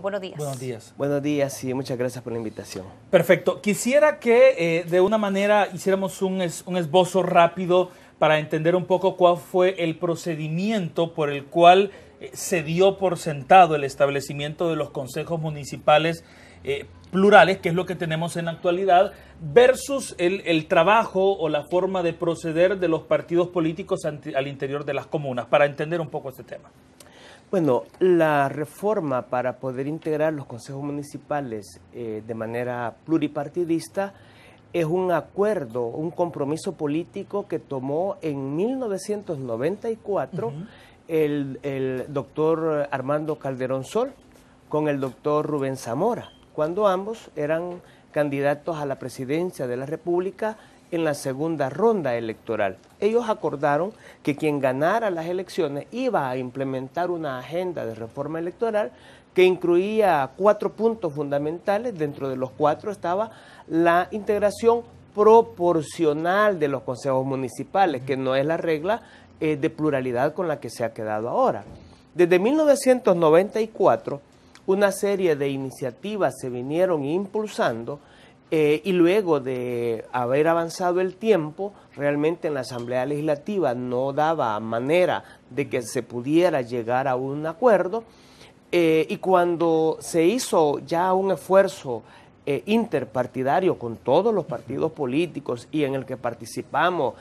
Buenos días. Buenos días. Buenos días y muchas gracias por la invitación. Perfecto. Quisiera que eh, de una manera hiciéramos un, esbozo rápido para entender un poco cuál fue el procedimiento por el cual eh, se dio por sentado el establecimiento de los consejos municipales eh, plurales, que es lo que tenemos en la actualidad, versus el, trabajo o la forma de proceder de los partidos políticos al interior de las comunas, para entender un poco este tema. Bueno, la reforma para poder integrar los consejos municipales eh, de manera pluripartidista es un acuerdo, un compromiso político que tomó en 1994 el, doctor Armando Calderón Sol con el doctor Rubén Zamora, cuando ambos eran candidatos a la presidencia de la República en la segunda ronda electoral. Ellos acordaron que quien ganara las elecciones iba a implementar una agenda de reforma electoral que incluía cuatro puntos fundamentales, dentro de los cuatro estaba la integración proporcional de los consejos municipales, que no es la regla eh, de pluralidad con la que se ha quedado ahora. Desde 1994, una serie de iniciativas se vinieron impulsando eh, y luego de haber avanzado el tiempo, realmente en la Asamblea Legislativa no daba manera de que se pudiera llegar a un acuerdo. Eh, y cuando se hizo ya un esfuerzo eh, interpartidario con todos los partidos políticos y en el que participamos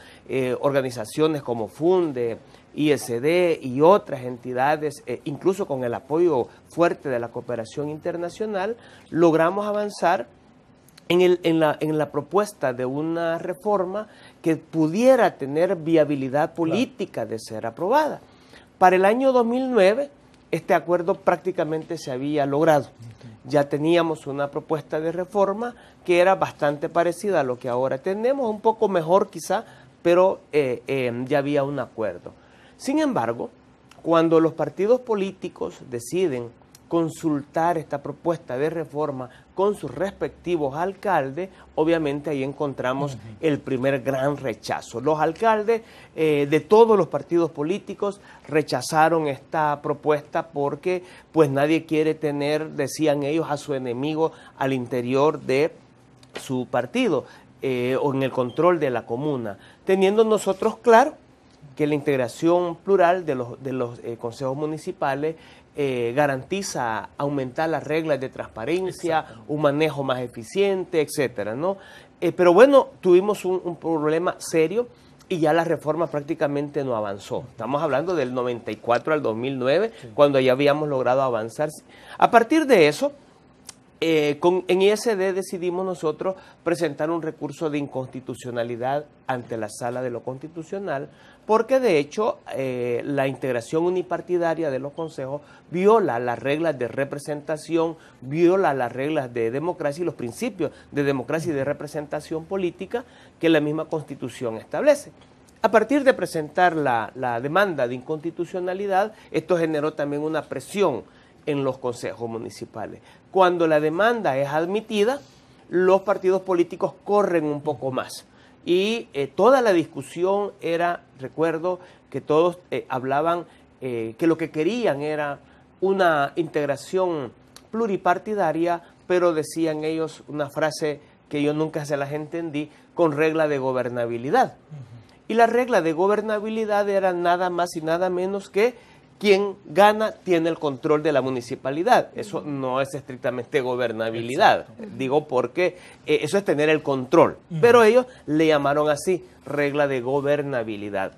organizaciones como FUNDE, ISD y otras entidades, incluso con el apoyo fuerte de la cooperación internacional, logramos avanzar en, la, propuesta de una reforma que pudiera tener viabilidad política de ser aprobada. Para el año 2009, este acuerdo prácticamente se había logrado. Ya teníamos una propuesta de reforma que era bastante parecida a lo que ahora tenemos, un poco mejor quizá, pero eh, em, ya había un acuerdo. Sin embargo, cuando los partidos políticos deciden consultar esta propuesta de reforma con sus respectivos alcaldes, obviamente ahí encontramos el primer gran rechazo. Los alcaldes eh, de todos los partidos políticos rechazaron esta propuesta porque pues nadie quiere tener, decían ellos, a su enemigo al interior de su partido eh, o en el control de la comuna, teniendo nosotros claro que la integración plural de los, de los eh, consejos municipales eh, garantiza aumentar las reglas de transparencia, un manejo más eficiente, etcétera, ¿no? Eh, pero bueno, tuvimos un, problema serio y ya la reforma prácticamente no avanzó. Estamos hablando del 94 al 2009, cuando ya habíamos logrado avanzar. A partir de eso, eh, en ISD decidimos nosotros presentar un recurso de inconstitucionalidad ante la sala de lo constitucional, porque de hecho eh, la integración unipartidaria de los consejos viola las reglas de representación, viola las reglas de democracia y los principios de democracia y de representación política que la misma constitución establece. A partir de presentar la demanda de inconstitucionalidad, esto generó también una presión en los consejos municipales. Cuando la demanda es admitida, los partidos políticos corren un poco más. Y eh, toda la discusión era, recuerdo, que todos eh, hablaban eh, que lo que querían era una integración pluripartidaria, pero decían ellos una frase que yo nunca se las entendí, con regla de gobernabilidad. Y la regla de gobernabilidad era nada más y nada menos que quien gana tiene el control de la municipalidad. Eso no es estrictamente gobernabilidad, eh, digo porque eh, eso es tener el control. Pero ellos le llamaron así regla de gobernabilidad.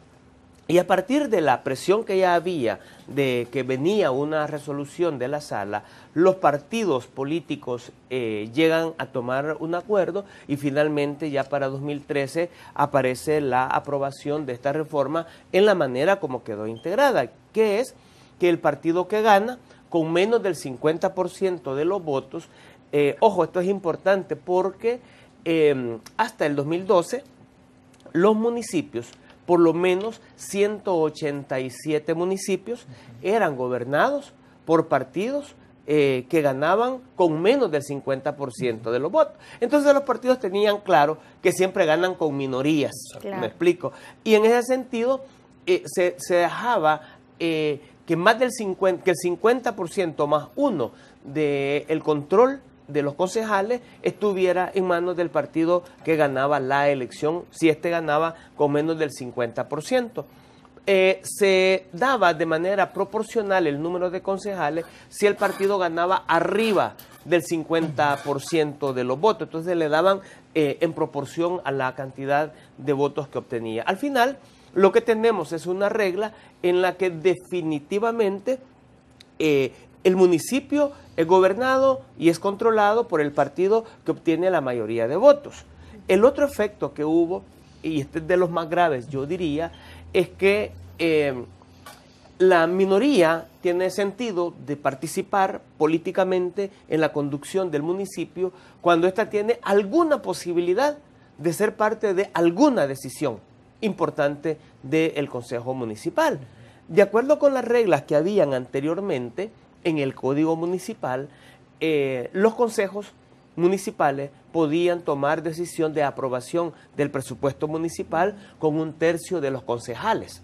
Y a partir de la presión que ya había de que venía una resolución de la sala, los partidos políticos eh, llegan a tomar un acuerdo y finalmente ya para 2013 aparece la aprobación de esta reforma en la manera como quedó integrada, que es que el partido que gana con menos del 50% de los votos, eh, ojo, esto es importante porque eh, hasta el 2012 los municipios por lo menos 187 municipios eran gobernados por partidos eh, que ganaban con menos del 50% de los votos. Entonces los partidos tenían claro que siempre ganan con minorías, me explico. Y en ese sentido eh, se, dejaba eh, que más del 50%, que el 50% más uno del el control de los concejales estuviera en manos del partido que ganaba la elección, si éste ganaba con menos del 50%. Eh, se daba de manera proporcional el número de concejales si el partido ganaba arriba del 50% de los votos. Entonces le daban eh, en proporción a la cantidad de votos que obtenía. Al final, lo que tenemos es una regla en la que definitivamente eh, el municipio es gobernado y es controlado por el partido que obtiene la mayoría de votos. El otro efecto que hubo, y este es de los más graves, yo diría, es que eh, la minoría tiene sentido de participar políticamente en la conducción del municipio cuando ésta tiene alguna posibilidad de ser parte de alguna decisión importante del Consejo Municipal. De acuerdo con las reglas que habían anteriormente, en el código municipal, eh, los consejos municipales podían tomar decisión de aprobación del presupuesto municipal con un tercio de los concejales.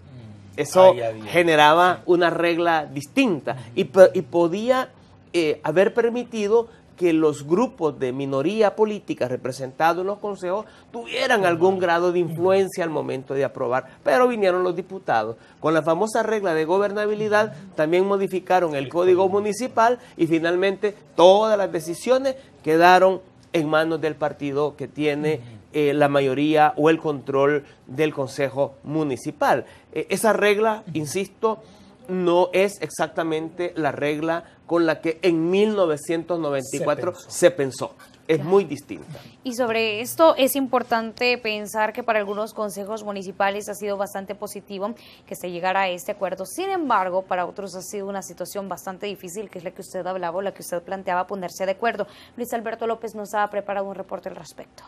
Mm. Eso generaba una regla distinta y, podía eh, haber permitido que los grupos de minoría política representados en los consejos tuvieran algún grado de influencia al momento de aprobar. Pero vinieron los diputados. Con la famosa regla de gobernabilidad también modificaron el código municipal y finalmente todas las decisiones quedaron en manos del partido que tiene eh, la mayoría o el control del Consejo Municipal. Eh, esa regla, insisto, no es exactamente la regla con la que en 1994 se pensó. Es muy distinta. Y sobre esto es importante pensar que para algunos consejos municipales ha sido bastante positivo que se llegara a este acuerdo. Sin embargo, para otros ha sido una situación bastante difícil, que es la que usted hablaba la que usted planteaba ponerse de acuerdo. Luis Alberto López nos ha preparado un reporte al respecto.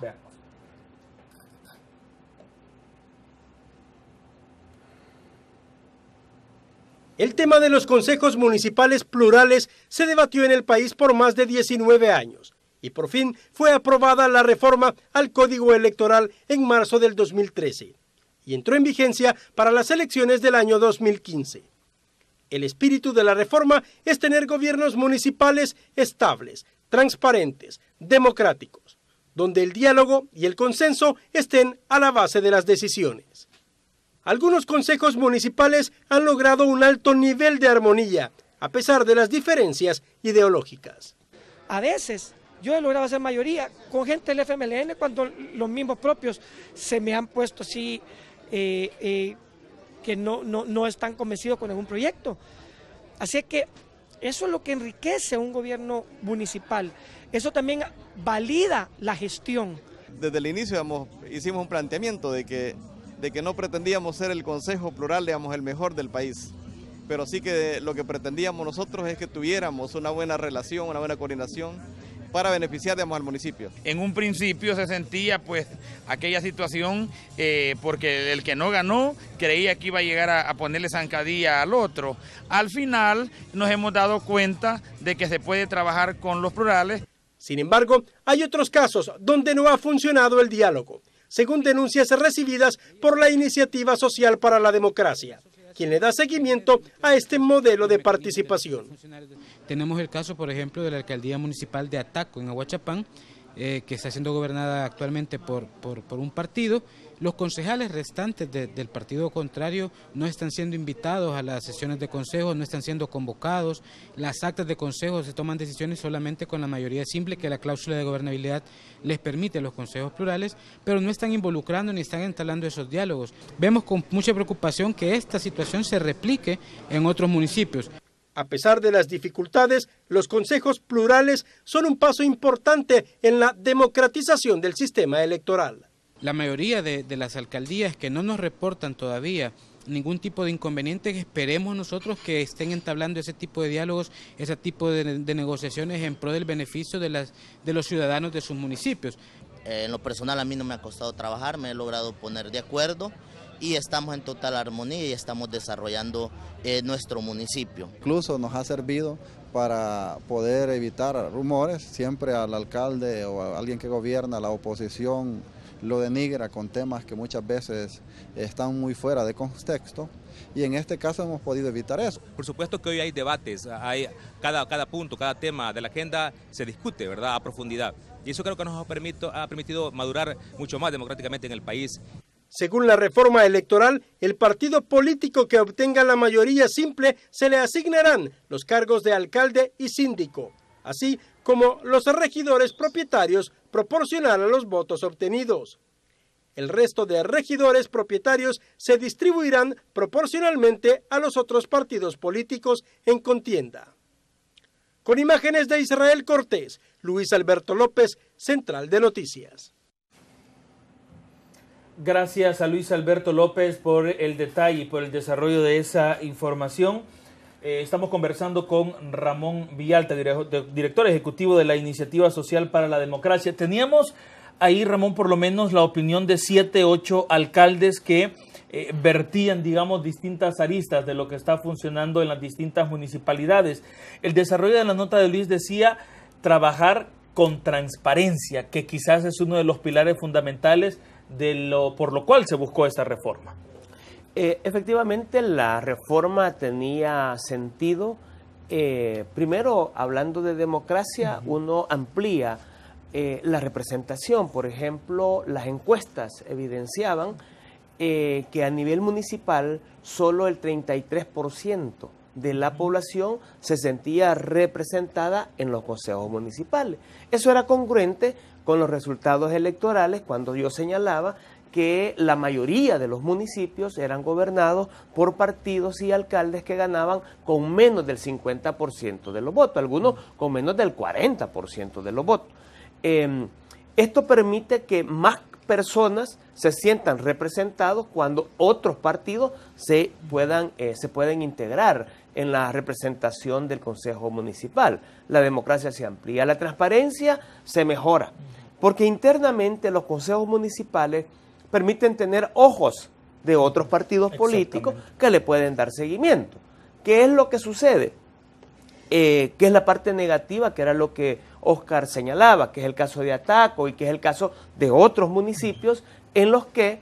El tema de los consejos municipales plurales se debatió en el país por más de 19 años y por fin fue aprobada la reforma al Código Electoral en marzo del 2013 y entró en vigencia para las elecciones del año 2015. El espíritu de la reforma es tener gobiernos municipales estables, transparentes, democráticos, donde el diálogo y el consenso estén a la base de las decisiones algunos consejos municipales han logrado un alto nivel de armonía, a pesar de las diferencias ideológicas. A veces yo he logrado hacer mayoría con gente del FMLN cuando los mismos propios se me han puesto así eh, eh, que no, no, están convencidos con algún proyecto. Así que eso es lo que enriquece a un gobierno municipal. Eso también valida la gestión. Desde el inicio hicimos un planteamiento de que de que no pretendíamos ser el consejo plural, digamos, el mejor del país. Pero sí que lo que pretendíamos nosotros es que tuviéramos una buena relación, una buena coordinación para beneficiar digamos, al municipio. En un principio se sentía pues aquella situación eh, porque el que no ganó creía que iba a llegar a, a, ponerle zancadilla al otro. Al final nos hemos dado cuenta de que se puede trabajar con los plurales. Sin embargo, hay otros casos donde no ha funcionado el diálogo según denuncias recibidas por la Iniciativa Social para la Democracia quien le da seguimiento a este modelo de participación. Tenemos el caso, por ejemplo, de la alcaldía municipal de Ataco en Aguachapán, eh, que está siendo gobernada actualmente por un partido los concejales restantes del partido contrario no están siendo invitados a las sesiones de consejo, no están siendo convocados. Las actas de consejo se toman decisiones solamente con la mayoría simple que la cláusula de gobernabilidad les permite a los consejos plurales, pero no están involucrando ni están instalando esos diálogos. Vemos con mucha preocupación que esta situación se replique en otros municipios. A pesar de las dificultades, los consejos plurales son un paso importante en la democratización del sistema electoral la mayoría de, las alcaldías que no nos reportan todavía ningún tipo de inconveniente, esperemos nosotros que estén entablando ese tipo de diálogos, ese tipo de, negociaciones en pro del beneficio de, las, de los ciudadanos de sus municipios. Eh, en lo personal a mí no me ha costado trabajar, me he logrado poner de acuerdo y estamos en total armonía y estamos desarrollando eh, nuestro municipio. Incluso nos ha servido para poder evitar rumores, siempre al alcalde o a alguien que gobierna la oposición lo denigra con temas que muchas veces están muy fuera de contexto y en este caso hemos podido evitar eso. Por supuesto que hoy hay debates, hay cada, cada punto, cada tema de la agenda se discute, ¿verdad?, a profundidad. Y eso creo que nos ha ha permitido madurar mucho más democráticamente en el país. Según la reforma electoral, el partido político que obtenga la mayoría simple se le asignarán los cargos de alcalde y síndico así como los regidores propietarios proporcionarán los votos obtenidos. El resto de regidores propietarios se distribuirán proporcionalmente a los otros partidos políticos en contienda. Con imágenes de Israel Cortés, Luis Alberto López, Central de Noticias. Gracias a Luis Alberto López por el detalle y por el desarrollo de esa información. Eh, estamos conversando con Ramón Villalta, director ejecutivo de la Iniciativa Social para la Democracia. Teníamos ahí, Ramón, por lo menos la opinión de siete, ocho alcaldes que eh, vertían, digamos, distintas aristas de lo que está funcionando en las distintas municipalidades. El desarrollo de la nota de Luis decía trabajar con transparencia, que quizás es uno de los pilares fundamentales de lo, por lo cual se buscó esta reforma. Eh, efectivamente, la reforma tenía sentido. Eh, primero, hablando de democracia, uno amplía eh, la representación. Por ejemplo, las encuestas evidenciaban que a nivel municipal solo el 33% de la población se sentía representada en los consejos municipales. Eso era congruente con los resultados electorales cuando yo señalaba que la mayoría de los municipios eran gobernados por partidos y alcaldes que ganaban con menos del 50% de los votos, algunos con menos del 40% de los votos. Em, esto permite que más personas se sientan representados cuando otros partidos se puedan eh, se pueden integrar en la representación del Consejo Municipal. La democracia se amplía, la transparencia se mejora, porque internamente los consejos municipales permiten tener ojos de otros partidos políticos que le pueden dar seguimiento. ¿Qué es lo que sucede? Eh, que es la parte negativa, que era lo que Oscar señalaba, que es el caso de Ataco y que es el caso de otros municipios en los que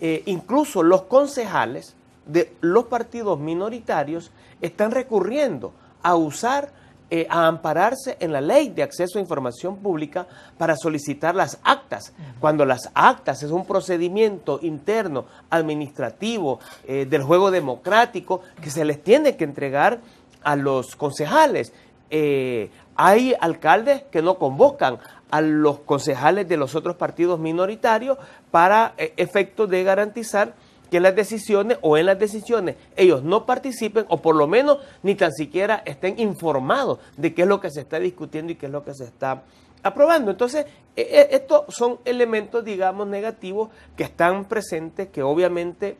eh, incluso los concejales de los partidos minoritarios están recurriendo a usar eh, a ampararse en la ley de acceso a información pública para solicitar las actas, cuando las actas es un procedimiento interno, administrativo, eh, del juego democrático, que se les tiene que entregar a los concejales. Eh, hay alcaldes que no convocan a los concejales de los otros partidos minoritarios para efecto de garantizar que las decisiones o en las decisiones ellos no participen o por lo menos ni tan siquiera estén informados de qué es lo que se está discutiendo y qué es lo que se está aprobando. Entonces, e, e, estos son elementos, digamos, negativos que están presentes, que obviamente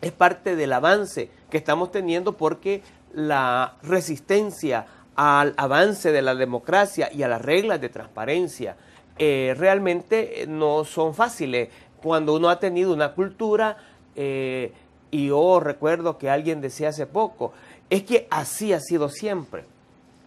es parte del avance que estamos teniendo porque la resistencia al avance de la democracia y a las reglas de transparencia eh, realmente no son fáciles cuando uno ha tenido una cultura eh, y yo oh, recuerdo que alguien decía hace poco, es que así ha sido siempre.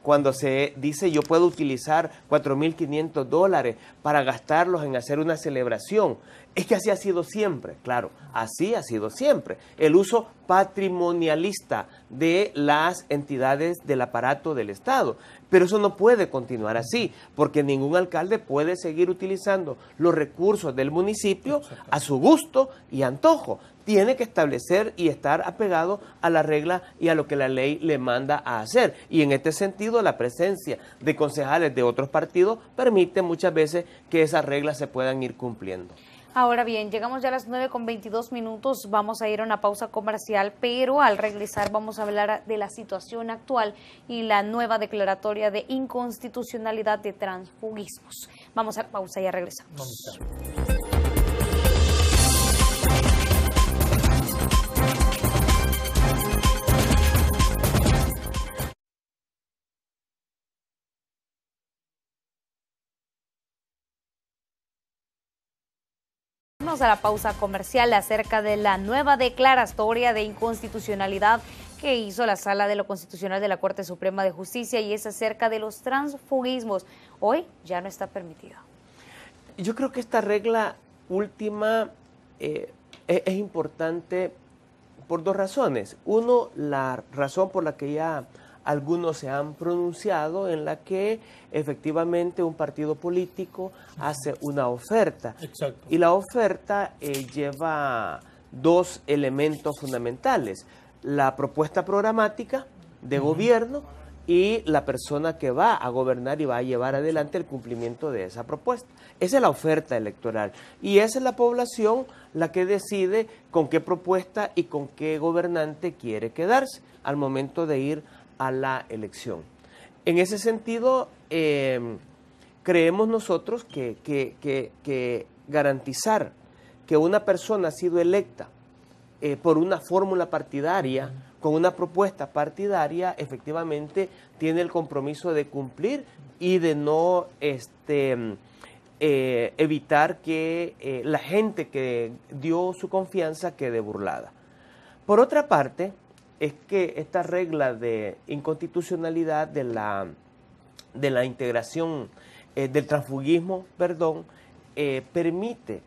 Cuando se dice yo puedo utilizar 4.500 dólares para gastarlos en hacer una celebración, es que así ha sido siempre, claro, así ha sido siempre. El uso patrimonialista de las entidades del aparato del Estado. Pero eso no puede continuar así, porque ningún alcalde puede seguir utilizando los recursos del municipio a su gusto y antojo, tiene que establecer y estar apegado a la regla y a lo que la ley le manda a hacer. Y en este sentido, la presencia de concejales de otros partidos permite muchas veces que esas reglas se puedan ir cumpliendo. Ahora bien, llegamos ya a las 9 con 22 minutos, vamos a ir a una pausa comercial, pero al regresar vamos a hablar de la situación actual y la nueva declaratoria de inconstitucionalidad de transfugismos. Vamos a la pausa y ya regresamos. a la pausa comercial acerca de la nueva declaratoria de inconstitucionalidad que hizo la Sala de lo Constitucional de la Corte Suprema de Justicia y es acerca de los transfugismos. Hoy ya no está permitido. Yo creo que esta regla última eh, e-, es importante por dos razones. Uno, la razón por la que ya algunos se han pronunciado en la que efectivamente un partido político hace una oferta. Exacto. Y la oferta eh, lleva dos elementos fundamentales, la propuesta programática de gobierno y la persona que va a gobernar y va a llevar adelante el cumplimiento de esa propuesta. Esa es la oferta electoral y esa es la población la que decide con qué propuesta y con qué gobernante quiere quedarse al momento de ir a la elección. En ese sentido, em, creemos nosotros que, garantizar que una persona ha sido electa eh, por una fórmula partidaria, con una propuesta partidaria, efectivamente tiene el compromiso de cumplir y de no este, em, eh, evitar que eh, la gente que dio su confianza quede burlada. Por otra parte, es que esta regla de inconstitucionalidad de la, de la integración, eh, del transfugismo, perdón, eh, permite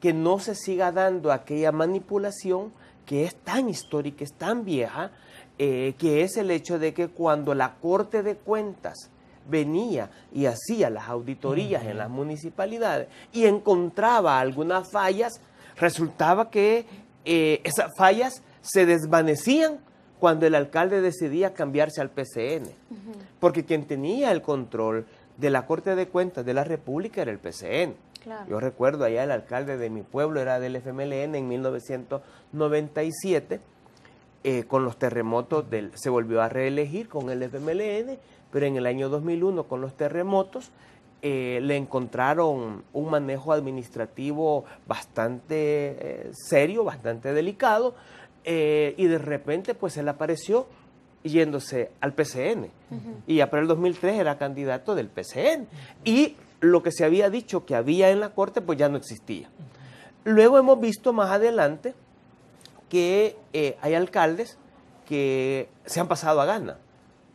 que no se siga dando aquella manipulación que es tan histórica, es tan vieja, eh, que es el hecho de que cuando la Corte de Cuentas venía y hacía las auditorías en las municipalidades y encontraba algunas fallas, resultaba que esas fallas se desvanecían cuando el alcalde decidía cambiarse al PCN, porque quien tenía el control de la Corte de Cuentas de la República era el PCN. Yo recuerdo allá el alcalde de mi pueblo era del FMLN en 1997, eh, con los terremotos del, se volvió a reelegir con el FMLN, pero en el año 2001 con los terremotos eh, le encontraron un manejo administrativo bastante eh, serio, bastante delicado, eh, y de repente pues él apareció yéndose al PCN. Y ya para el 2003 era candidato del PCN. Y lo que se había dicho que había en la Corte pues ya no existía. Luego hemos visto más adelante que eh, hay alcaldes que se han pasado a gana.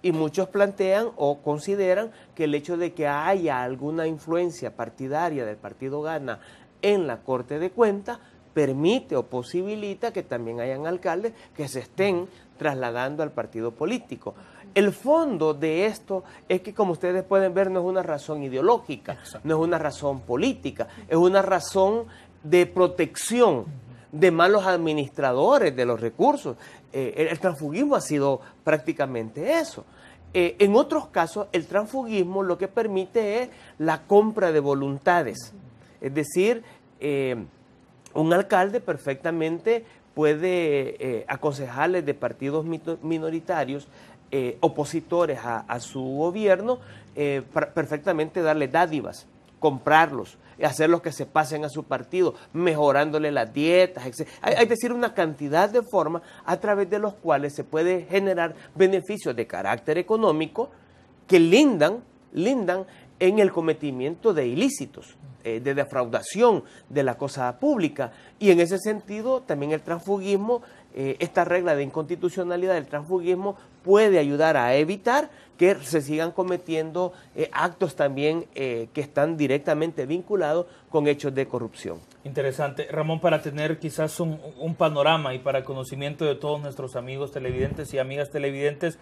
Y muchos plantean o consideran que el hecho de que haya alguna influencia partidaria del partido Gana en la Corte de Cuentas permite o posibilita que también hayan alcaldes que se estén trasladando al partido político. El fondo de esto es que, como ustedes pueden ver, no es una razón ideológica, no es una razón política, es una razón de protección de malos administradores de los recursos. Eh, el transfugismo ha sido prácticamente eso. Eh, en otros casos, el transfugismo lo que permite es la compra de voluntades, es decir, eh, un alcalde perfectamente puede eh, aconsejarle de partidos minoritarios eh, opositores a, su gobierno eh, perfectamente darle dádivas, comprarlos, hacerlos que se pasen a su partido, mejorándole las dietas, etc. Hay, decir, una cantidad de formas a través de los cuales se puede generar beneficios de carácter económico que lindan, lindan en el cometimiento de ilícitos, eh, de defraudación de la cosa pública. Y en ese sentido, también el transfugismo, eh, esta regla de inconstitucionalidad del transfugismo puede ayudar a evitar que se sigan cometiendo eh, actos también que están directamente vinculados con hechos de corrupción. Interesante. Ramón, para tener quizás un, un panorama y para conocimiento de todos nuestros amigos televidentes y amigas televidentes,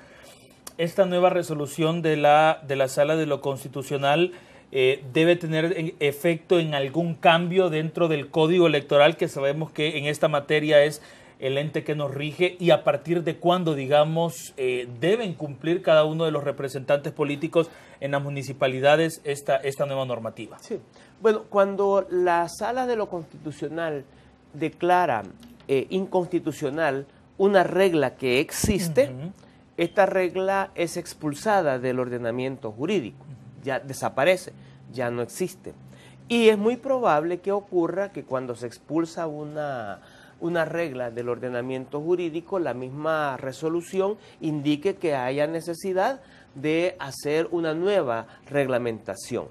esta nueva resolución de la, de la Sala de lo Constitucional eh, debe tener efecto en algún cambio dentro del código electoral que sabemos que en esta materia es el ente que nos rige y a partir de cuándo, digamos, eh, deben cumplir cada uno de los representantes políticos en las municipalidades esta, esta nueva normativa. Sí. Bueno, cuando la sala de lo constitucional declara eh, inconstitucional una regla que existe, esta regla es expulsada del ordenamiento jurídico, ya desaparece, ya no existe. Y es muy probable que ocurra que cuando se expulsa una, una regla del ordenamiento jurídico, la misma resolución indique que haya necesidad de hacer una nueva reglamentación.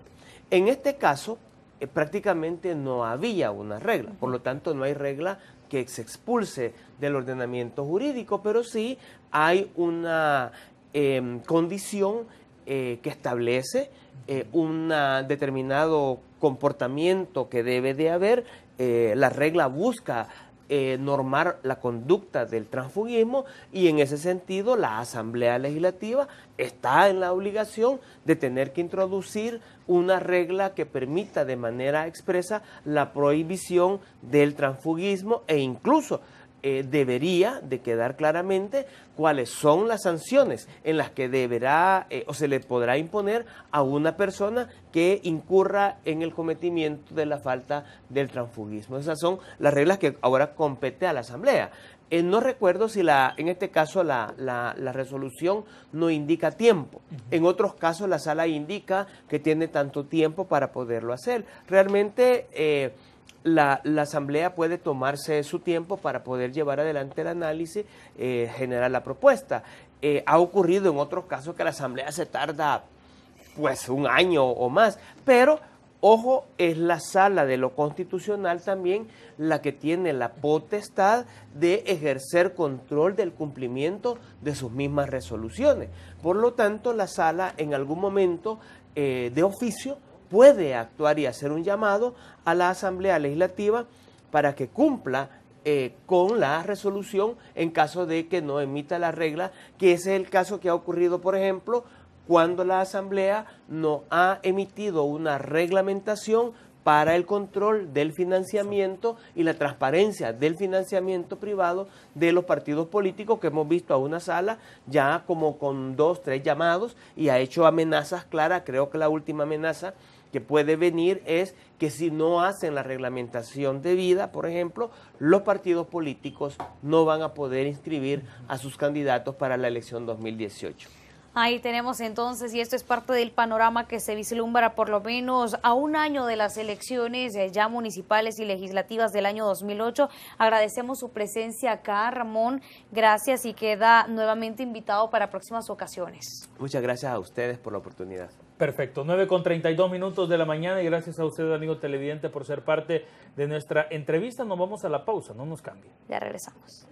En este caso, eh, prácticamente no había una regla, por lo tanto no hay regla que se expulse del ordenamiento jurídico, pero sí hay una em, condición eh, que establece eh, un determinado comportamiento que debe de haber. Eh, la regla busca eh, normar la conducta del transfugismo y en ese sentido la Asamblea Legislativa está en la obligación de tener que introducir una regla que permita de manera expresa la prohibición del transfugismo e incluso eh, debería de quedar claramente cuáles son las sanciones en las que deberá eh, o se le podrá imponer a una persona que incurra en el cometimiento de la falta del transfugismo. Esas son las reglas que ahora compete a la Asamblea. Eh, no recuerdo si la, en este caso la, resolución no indica tiempo. En otros casos la sala indica que tiene tanto tiempo para poderlo hacer. Realmente la, Asamblea puede tomarse su tiempo para poder llevar adelante el análisis, eh, generar la propuesta. Eh, ha ocurrido en otros casos que la Asamblea se tarda pues un año o más, pero ojo, es la sala de lo constitucional también la que tiene la potestad de ejercer control del cumplimiento de sus mismas resoluciones. Por lo tanto, la sala en algún momento eh, de oficio puede actuar y hacer un llamado a la Asamblea Legislativa para que cumpla eh, con la resolución en caso de que no emita la regla, que ese es el caso que ha ocurrido, por ejemplo, cuando la Asamblea no ha emitido una reglamentación para el control del financiamiento y la transparencia del financiamiento privado de los partidos políticos que hemos visto a una sala ya como con dos, tres llamados y ha hecho amenazas claras, creo que la última amenaza que puede venir es que si no hacen la reglamentación debida, por ejemplo, los partidos políticos no van a poder inscribir a sus candidatos para la elección 2018. Ahí tenemos entonces, y esto es parte del panorama que se vislumbra por lo menos a un año de las elecciones eh, ya municipales y legislativas del año 2008. Agradecemos su presencia acá, Ramón. Gracias y queda nuevamente invitado para próximas ocasiones. Muchas gracias a ustedes por la oportunidad. Perfecto, 9 con 32 minutos de la mañana y gracias a usted, amigo televidente, por ser parte de nuestra entrevista. Nos vamos a la pausa, no nos cambie. Ya regresamos.